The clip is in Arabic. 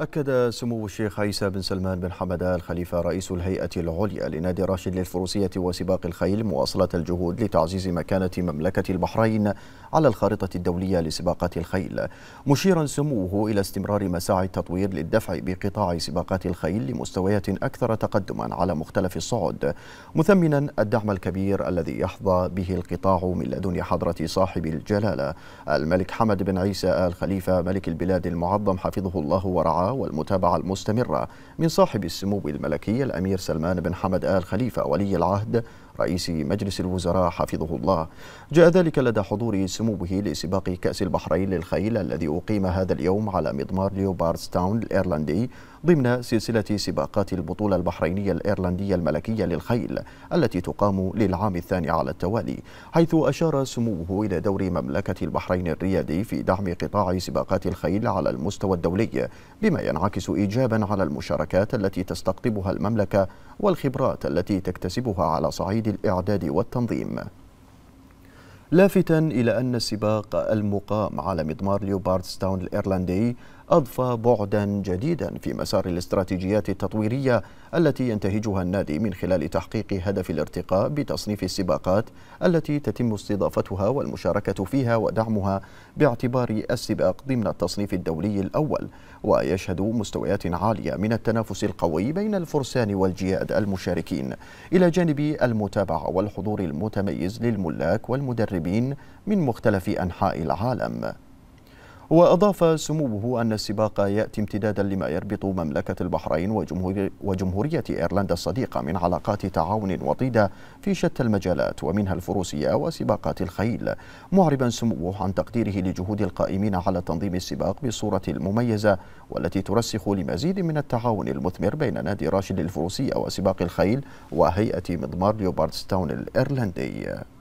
أكد سمو الشيخ عيسى بن سلمان بن حمد الخليفة رئيس الهيئة العليا لنادي راشد للفروسية وسباق الخيل مواصلة الجهود لتعزيز مكانة مملكة البحرين على الخارطة الدولية لسباقات الخيل مشيرا سموه إلى استمرار مساعي التطوير للدفع بقطاع سباقات الخيل لمستويات أكثر تقدما على مختلف الصعود مثمنا الدعم الكبير الذي يحظى به القطاع من لدن حضرة صاحب الجلالة الملك حمد بن عيسى آل خليفة ملك البلاد المعظم حفظه الله ورعاه والمتابعة المستمرة من صاحب السمو الملكي الأمير سلمان بن حمد آل خليفة ولي العهد رئيس مجلس الوزراء حفظه الله جاء ذلك لدى حضور سموه لسباق كأس البحرين للخيل الذي أقيم هذا اليوم على مضمار ليوباردستاون الإيرلندي ضمن سلسلة سباقات البطولة البحرينية الإيرلندية الملكية للخيل التي تقام للعام الثاني على التوالي حيث أشار سموه إلى دور مملكة البحرين الريادي في دعم قطاع سباقات الخيل على المستوى الدولي بما ينعكس إيجابا على المشاركات التي تستقطبها المملكة والخبرات التي تكتسبها على صعيد الإعداد والتنظيم لافتا إلى أن السباق المقام على مضمار ليوباردستاون الإيرلندي أضفى بعدا جديدا في مسار الاستراتيجيات التطويرية التي ينتهجها النادي من خلال تحقيق هدف الارتقاء بتصنيف السباقات التي تتم استضافتها والمشاركة فيها ودعمها باعتبار السباق ضمن التصنيف الدولي الأول ويشهد مستويات عالية من التنافس القوي بين الفرسان والجياد المشاركين إلى جانب المتابعة والحضور المتميز للملاك والمدربين المغربيين من مختلف أنحاء العالم وأضاف سموه أن السباق يأتي امتدادا لما يربط مملكة البحرين وجمهورية إيرلندا الصديقة من علاقات تعاون وطيدة في شتى المجالات ومنها الفروسية وسباقات الخيل معربا سموه عن تقديره لجهود القائمين على تنظيم السباق بصورة المميزة والتي ترسخ لمزيد من التعاون المثمر بين نادي راشد الفروسية وسباق الخيل وهيئة مضمار ليوباردستاون الإيرلندي